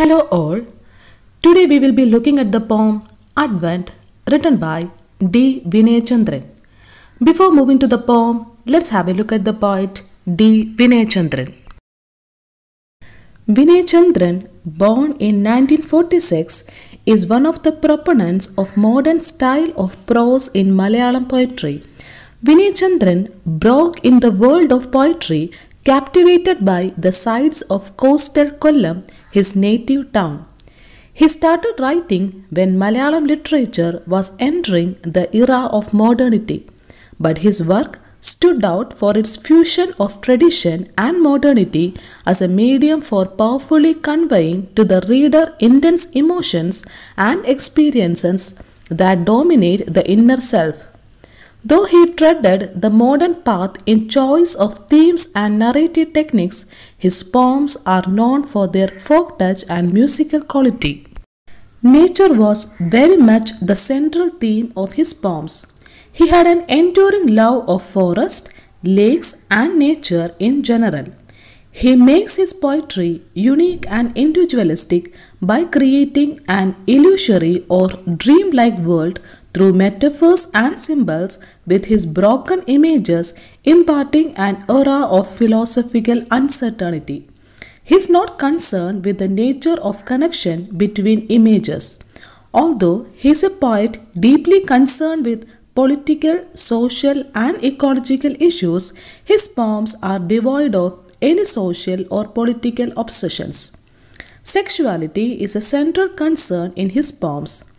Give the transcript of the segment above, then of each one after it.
Hello all. Today we will be looking at the poem Advent written by D. Vinayachandran. Before moving to the poem, let's have a look at the poet D. Vinayachandran. Vinayachandran, born in 1946, is one of the proponents of modern style of prose in Malayalam poetry. Vinayachandran broke in the world of poetry captivated by the sights of coastal Kollam his native town. He started writing when Malayalam literature was entering the era of modernity, but his work stood out for its fusion of tradition and modernity as a medium for powerfully conveying to the reader intense emotions and experiences that dominate the inner self. Though he treaded the modern path in choice of themes and narrative techniques, his poems are known for their folk touch and musical quality. Nature was very much the central theme of his poems. He had an enduring love of forest, lakes, and nature in general. He makes his poetry unique and individualistic by creating an illusory or dreamlike world through metaphors and symbols with his broken images imparting an aura of philosophical uncertainty. He is not concerned with the nature of connection between images. Although he is a poet deeply concerned with political, social and ecological issues, his poems are devoid of any social or political obsessions. Sexuality is a central concern in his poems.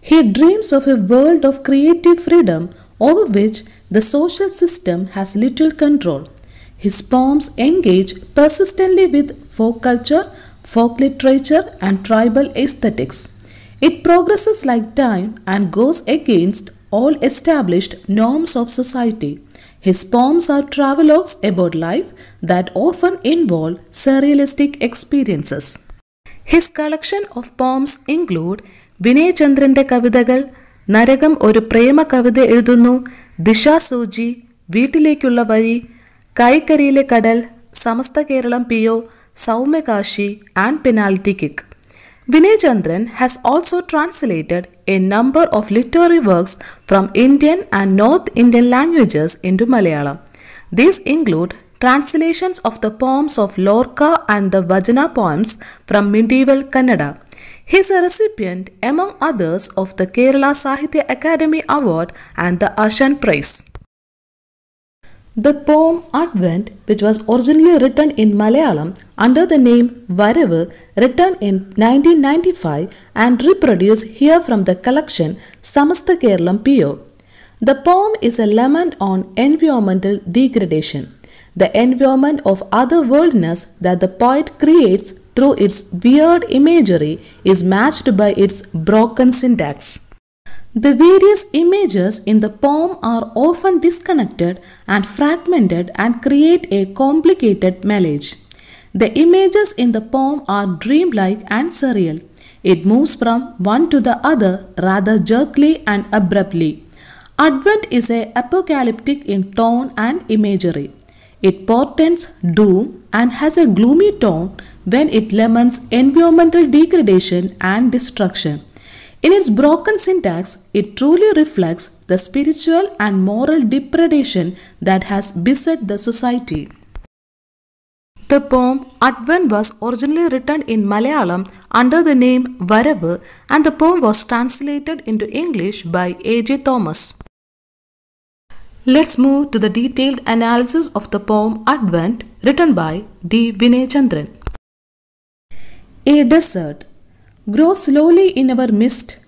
He dreams of a world of creative freedom over which the social system has little control. His poems engage persistently with folk culture, folk literature, and tribal aesthetics. It progresses like time and goes against all established norms of society. His poems are travelogues about life that often involve surrealistic experiences. His collection of poems include വിനയചന്ദ്രന്റെ കവിതകൾ നരകം ഒരു പ്രേമ കവിത എഴുതുന്നു ദിശാസൂചി വീട്ടിലേക്കുള്ള വഴി കൈക്കരിയിലെ കടൽ Samastha Keralam P O സൗമ്യകാശി and penalty kick Vinayachandran has also translated a number of literary works from Indian and north Indian languages into Malayalam these include translations of the poems of Lorca and the vachana poems from medieval Kannada He's a recipient, among others, of the Kerala Sahitya Academy Award and the Ashan Prize. The poem Advent, which was originally written in Malayalam under the name Varevu, written in 1995 and reproduced here from the collection Samastha Keralam PO. The poem is a lament on environmental degradation, the environment of otherworldness that the poet creates through its weird imagery is matched by its broken syntax. The various images in the poem are often disconnected and fragmented and create a complicated melange. The images in the poem are dreamlike and surreal. It moves from one to the other rather jerkily and abruptly. Advent is a apocalyptic in tone and imagery. It portends doom and has a gloomy tone when it laments environmental degradation and destruction. In its broken syntax, it truly reflects the spiritual and moral depredation that has beset the society. The poem Advan was originally written in Malayalam under the name Varavu and the poem was translated into English by A.J. Thomas. Let's move to the detailed analysis of the poem Advent written by D. Vinay Chandran. A desert grows slowly in our midst.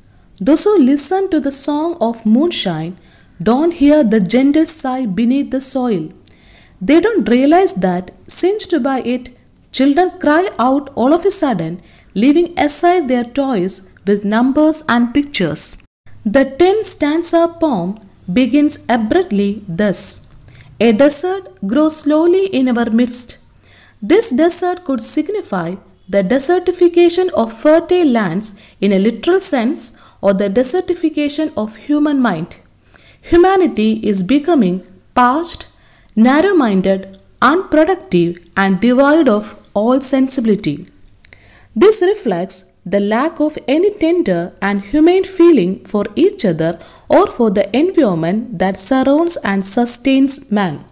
Those who listen to the song of moonshine don't hear the gentle sigh beneath the soil. They don't realize that, singed by it, children cry out all of a sudden, leaving aside their toys with numbers and pictures. The 10 stanza poem begins abruptly thus A desert grows slowly in our midst. This desert could signify the desertification of fertile lands in a literal sense or the desertification of human mind. Humanity is becoming parched, narrow minded, unproductive, and devoid of all sensibility. This reflects the lack of any tender and humane feeling for each other or for the environment that surrounds and sustains man.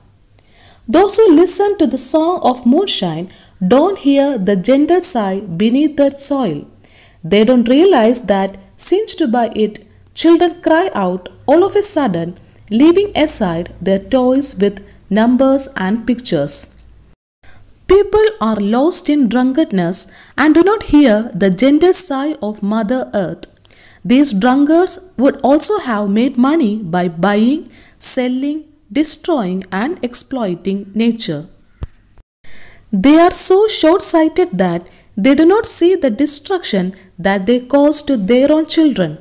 Those who listen to the song of moonshine don't hear the gentle sigh beneath the soil. They don't realize that, cinched by it, children cry out all of a sudden, leaving aside their toys with numbers and pictures. People are lost in drunkenness and do not hear the gentle sigh of Mother Earth. These drunkards would also have made money by buying, selling, destroying, and exploiting nature. They are so short sighted that they do not see the destruction that they cause to their own children.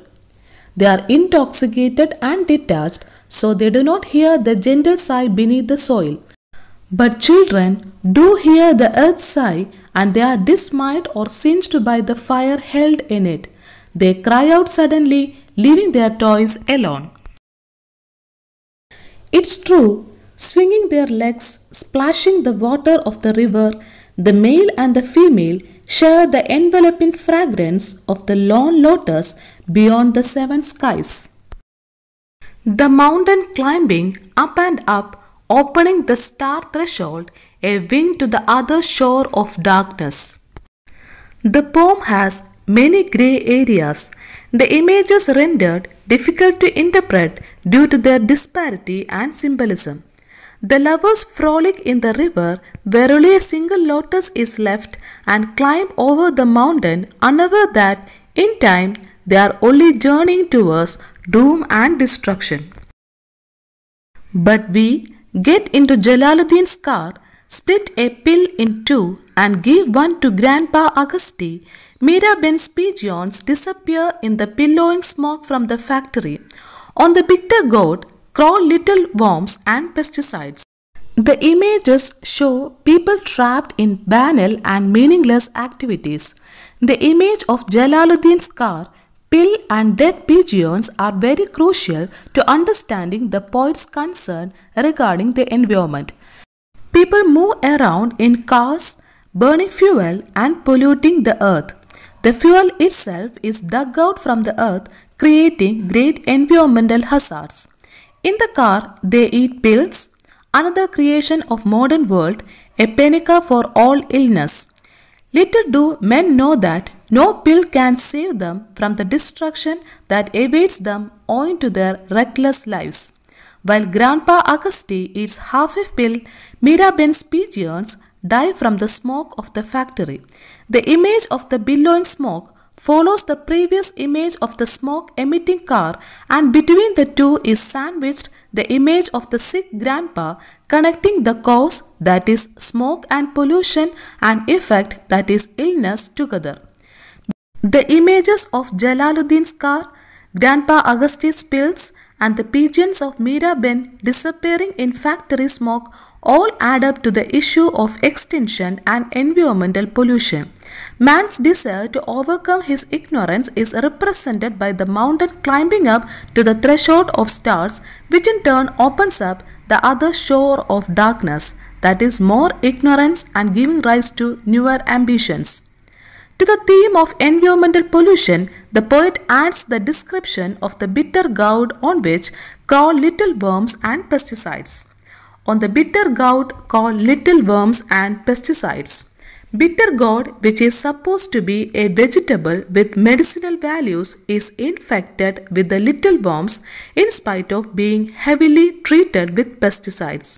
They are intoxicated and detached, so they do not hear the gentle sigh beneath the soil. But children do hear the earth sigh, and they are dismayed or singed by the fire held in it. They cry out suddenly, leaving their toys alone. It's true, swinging their legs, splashing the water of the river, the male and the female share the enveloping fragrance of the lone lotus beyond the seven skies. The mountain climbing up and up opening the star threshold, a wing to the other shore of darkness. The poem has many grey areas. The images rendered difficult to interpret due to their disparity and symbolism. The lovers frolic in the river where only a single lotus is left and climb over the mountain unaware that in time they are only journeying towards doom and destruction. But we, Get into Jalaluddin's car, split a pill in two and give one to Grandpa Auguste. Mira Ben's pigeons disappear in the billowing smoke from the factory. On the bitter gourd, crawl little worms and pesticides. The images show people trapped in banal and meaningless activities. The image of Jalaluddin's car Pill and dead pigeons are very crucial to understanding the poet's concern regarding the environment. People move around in cars, burning fuel and polluting the earth. The fuel itself is dug out from the earth, creating great environmental hazards. In the car, they eat pills, another creation of modern world, a panacea for all illness. Little do men know that no pill can save them from the destruction that awaits them owing to their reckless lives. While Grandpa Auguste eats half a pill, Miraben's pigeons die from the smoke of the factory. The image of the billowing smoke follows the previous image of the smoke emitting car and between the two is sandwiched the image of the sick grandpa connecting the cause that is smoke and pollution and effect that is illness together. The images of Jalaluddin's car, Grandpa Augustus' pills, and the pigeons of Ben disappearing in factory smoke all add up to the issue of extinction and environmental pollution. Man's desire to overcome his ignorance is represented by the mountain climbing up to the threshold of stars, which in turn opens up the other shore of darkness, that is, more ignorance and giving rise to newer ambitions. To the theme of environmental pollution, the poet adds the description of the bitter gourd on which crawl little worms and pesticides. On the bitter gourd crawl little worms and pesticides. Bitter gourd, which is supposed to be a vegetable with medicinal values, is infected with the little worms in spite of being heavily treated with pesticides.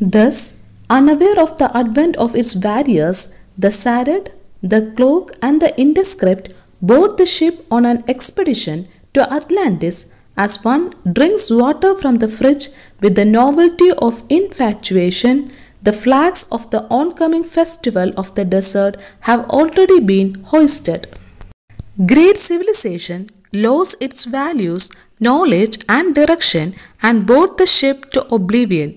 Thus, unaware of the advent of its various, the sarad, the cloak and the indescript board the ship on an expedition to Atlantis as one drinks water from the fridge with the novelty of infatuation, the flags of the oncoming festival of the desert have already been hoisted. Great civilization lost its values, knowledge and direction and brought the ship to oblivion.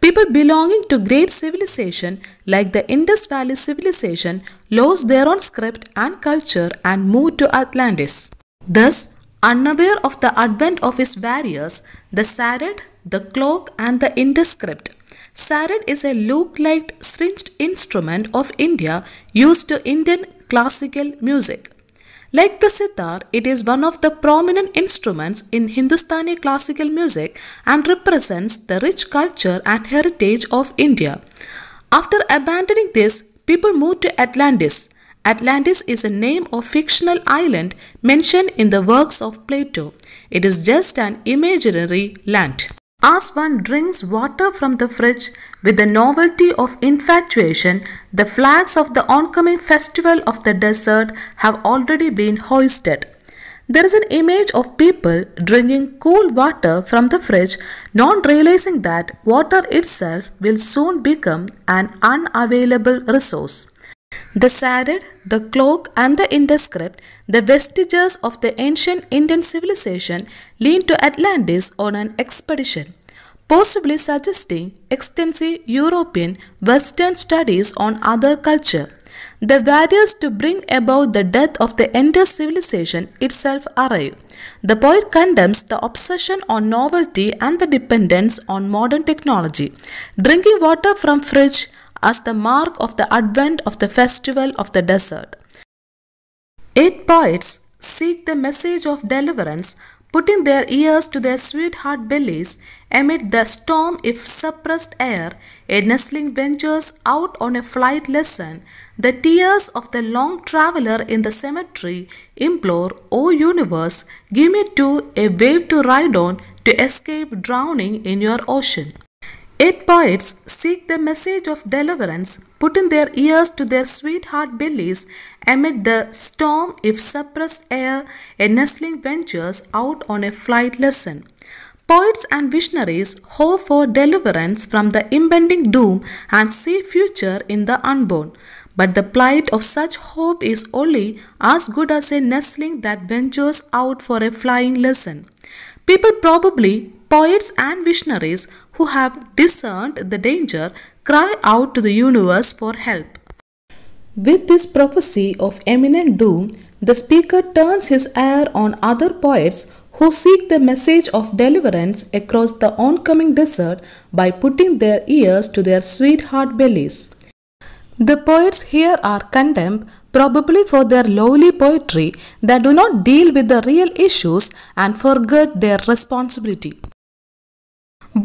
People belonging to great civilization like the Indus Valley civilization lost their own script and culture and moved to Atlantis. Thus, unaware of the advent of its barriers, the sarod, the cloak and the Indus script. Sarod is a look like stringed instrument of India used to Indian classical music. Like the sitar, it is one of the prominent instruments in Hindustani classical music and represents the rich culture and heritage of India. After abandoning this, people moved to Atlantis. Atlantis is a name of fictional island mentioned in the works of Plato. It is just an imaginary land. As one drinks water from the fridge with the novelty of infatuation, the flags of the oncoming festival of the desert have already been hoisted. There is an image of people drinking cool water from the fridge, not realizing that water itself will soon become an unavailable resource. The sarod, the cloak and the indescript, the vestiges of the ancient Indian civilization lead to Atlantis on an expedition, possibly suggesting extensive European Western studies on other culture. The various to bring about the death of the entire civilization itself arrive. The poet condemns the obsession on novelty and the dependence on modern technology. Drinking water from fridge, as the mark of the advent of the festival of the desert. Eight poets seek the message of deliverance, putting their ears to their sweetheart bellies amid the storm if suppressed air, a nestling ventures out on a flight lesson. The tears of the long traveler in the cemetery implore, O universe, give me too a wave to ride on to escape drowning in your ocean. Eight poets seek the message of deliverance, putting their ears to their sweetheart bellies amid the storm if suppressed air a nestling ventures out on a flight lesson. Poets and visionaries hope for deliverance from the impending doom and see future in the unborn. But the plight of such hope is only as good as a nestling that ventures out for a flying lesson. People probably, poets and visionaries, who have discerned the danger cry out to the universe for help. With this prophecy of imminent doom, the speaker turns his ire on other poets who seek the message of deliverance across the oncoming desert by putting their ears to their sweetheart bellies. The poets here are condemned probably for their lowly poetry that do not deal with the real issues and forget their responsibility.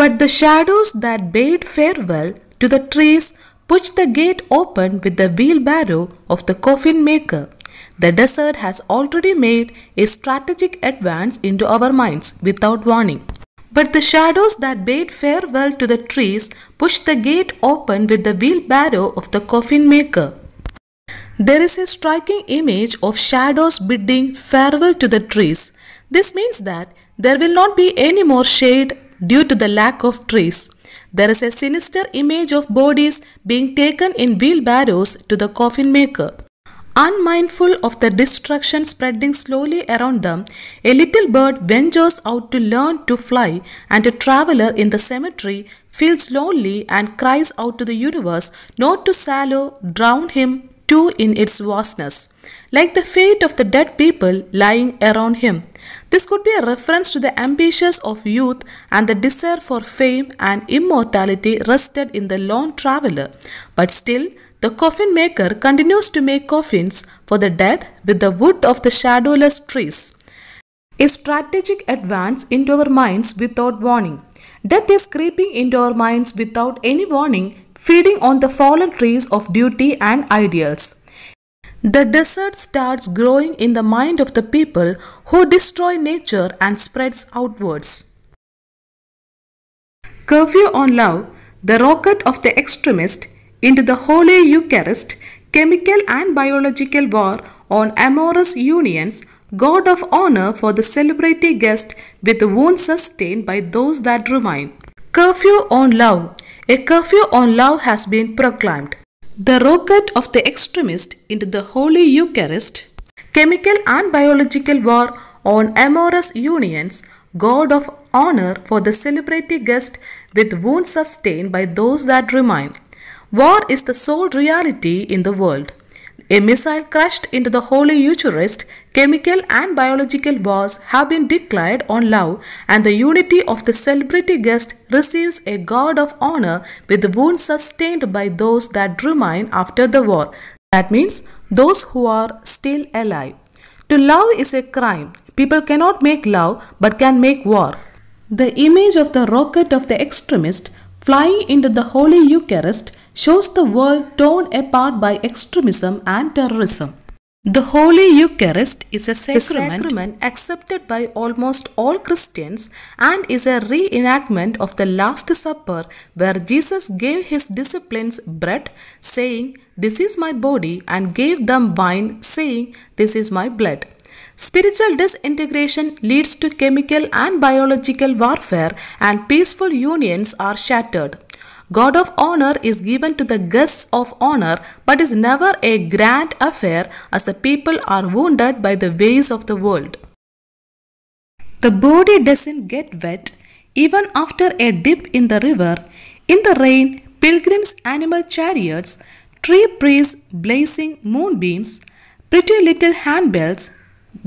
But the shadows that bade farewell to the trees pushed the gate open with the wheelbarrow of the coffin maker. The desert has already made a strategic advance into our minds without warning. But the shadows that bade farewell to the trees pushed the gate open with the wheelbarrow of the coffin maker. There is a striking image of shadows bidding farewell to the trees. This means that there will not be any more shade due to the lack of trees. There is a sinister image of bodies being taken in wheelbarrows to the coffin maker. Unmindful of the destruction spreading slowly around them, a little bird ventures out to learn to fly and a traveler in the cemetery feels lonely and cries out to the universe not to swallow, drown him too in its vastness like the fate of the dead people lying around him. This could be a reference to the ambitions of youth and the desire for fame and immortality rested in the lone traveler. But still, the coffin maker continues to make coffins for the dead with the wood of the shadowless trees. A strategic advance into our minds without warning. Death is creeping into our minds without any warning, feeding on the fallen trees of duty and ideals. The desert starts growing in the mind of the people who destroy nature and spreads outwards. Curfew on love, the rocket of the extremist into the Holy Eucharist, chemical and biological war on amorous unions, God of honor for the celebrity guest with the wound sustained by those that remain. Curfew on love. A curfew on love has been proclaimed. The rocket of the extremist into the Holy Eucharist, chemical and biological war on amorous unions, God of honor for the celebrity guest with wounds sustained by those that remain. War is the sole reality in the world. A missile crashed into the Holy Eucharist, chemical and biological wars have been declared on love, and the unity of the celebrity guest receives a guard of honor with the wounds sustained by those that remain after the war. That means those who are still alive. To love is a crime. People cannot make love but can make war. The image of the rocket of the extremist flying into the Holy Eucharist shows the world torn apart by extremism and terrorism. The Holy Eucharist is a sacrament, sacrament, accepted by almost all Christians and is a reenactment of the Last Supper where Jesus gave his disciples bread, saying, This is my body, and gave them wine, saying, This is my blood. Spiritual disintegration leads to chemical and biological warfare, and peaceful unions are shattered. God of honor is given to the guests of honor but is never a grand affair as the people are wounded by the ways of the world. The body doesn't get wet even after a dip in the river. In the rain, pilgrims' animal chariots, tree priests blazing moonbeams, pretty little handbells,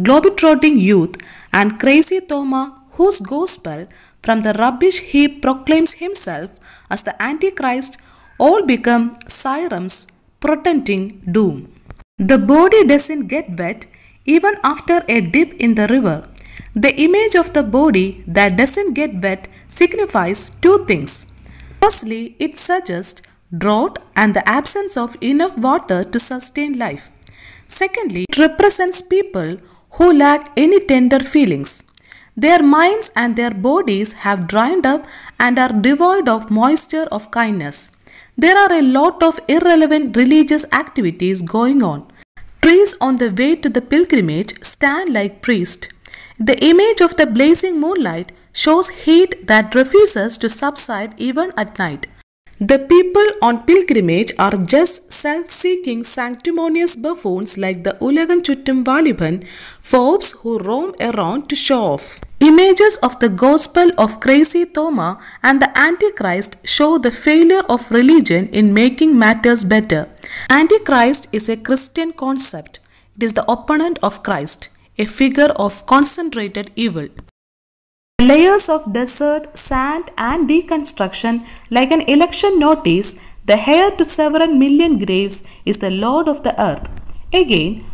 globetrotting youth, and crazy Thoma whose gospel from the rubbish he proclaims himself as the Antichrist, all become sirens portending doom. The body doesn't get wet even after a dip in the river. The image of the body that doesn't get wet signifies two things. Firstly, it suggests drought and the absence of enough water to sustain life. Secondly, it represents people who lack any tender feelings. Their minds and their bodies have dried up and are devoid of moisture of kindness. There are a lot of irrelevant religious activities going on. Trees on the way to the pilgrimage stand like priests. The image of the blazing moonlight shows heat that refuses to subside even at night. The people on pilgrimage are just self-seeking sanctimonious buffoons like the Ulagan Chuttum Valiban, forbes who roam around to show off. Images of the gospel of crazy Thoma and the Antichrist show the failure of religion in making matters better. Antichrist is a Christian concept. It is the opponent of Christ, a figure of concentrated evil layers of desert, sand and deconstruction like an election notice, the heir to several million graves is the Lord of the earth. Again,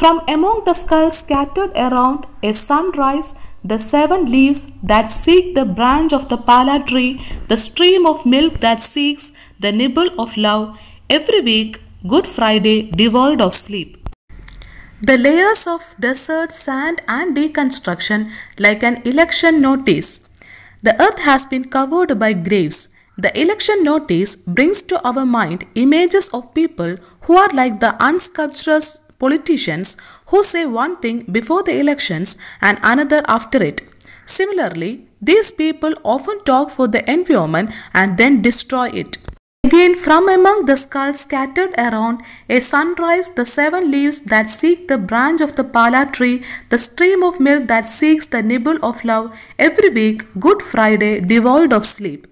from among the skulls scattered around a sunrise, the seven leaves that seek the branch of the pala tree, the stream of milk that seeks the nibble of love, every week, Good Friday, devoid of sleep. The layers of desert, sand and deconstruction like an election notice. The earth has been covered by graves. The election notice brings to our mind images of people who are like the unsculptured politicians who say one thing before the elections and another after it. Similarly, these people often talk for the environment and then destroy it. Again, from among the skulls scattered around, a sunrise, the seven leaves that seek the branch of the pala tree, the stream of milk that seeks the nibble of love, every week, Good Friday, devoid of sleep.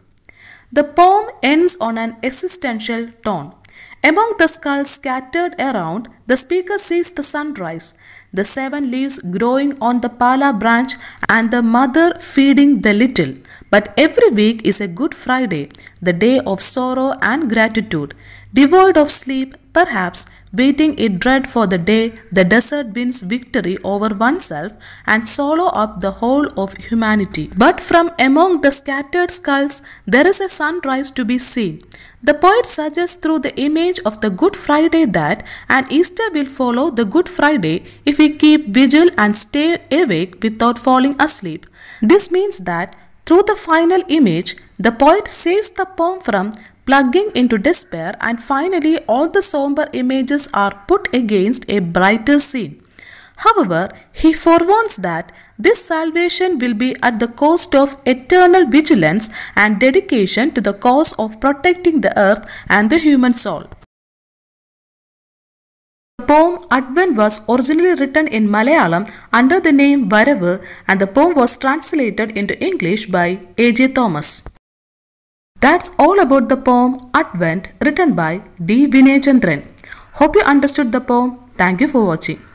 The poem ends on an existential tone. Among the skulls scattered around, the speaker sees the sunrise, the seven leaves growing on the pala branch and the mother feeding the little. But every week is a Good Friday, the day of sorrow and gratitude. Devoid of sleep, perhaps waiting in dread for the day the desert wins victory over oneself and swallow up the whole of humanity. But from among the scattered skulls, there is a sunrise to be seen. The poet suggests through the image of the Good Friday that an Easter will follow the Good Friday if we keep vigil and stay awake without falling asleep. This means that through the final image, the poet saves the poem from plugging into despair and finally all the somber images are put against a brighter scene. However, he forewarns that this salvation will be at the cost of eternal vigilance and dedication to the cause of protecting the earth and the human soul. The poem Advent was originally written in Malayalam under the name Varavu and the poem was translated into English by A.J. Thomas. That's all about the poem Advent written by D. Vinayachandran. Hope you understood the poem. Thank you for watching.